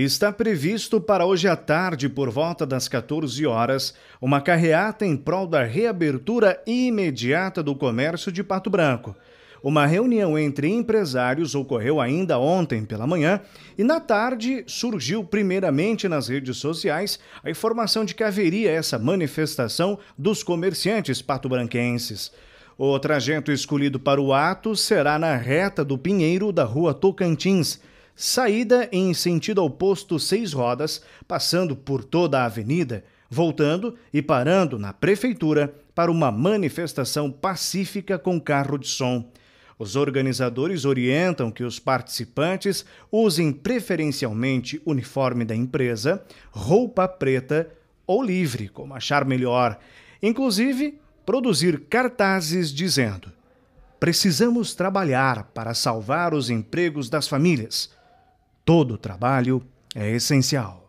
Está previsto para hoje à tarde, por volta das 14 horas, uma carreata em prol da reabertura imediata do comércio de Pato Branco. Uma reunião entre empresários ocorreu ainda ontem pela manhã e na tarde surgiu primeiramente nas redes sociais a informação de que haveria essa manifestação dos comerciantes pato-branquenses. O trajeto escolhido para o ato será na reta do Pinheiro da Rua Tocantins saída em sentido oposto seis rodas, passando por toda a avenida, voltando e parando na prefeitura para uma manifestação pacífica com carro de som. Os organizadores orientam que os participantes usem preferencialmente uniforme da empresa, roupa preta ou livre, como achar melhor. Inclusive, produzir cartazes dizendo: Precisamos trabalhar para salvar os empregos das famílias. Todo trabalho é essencial.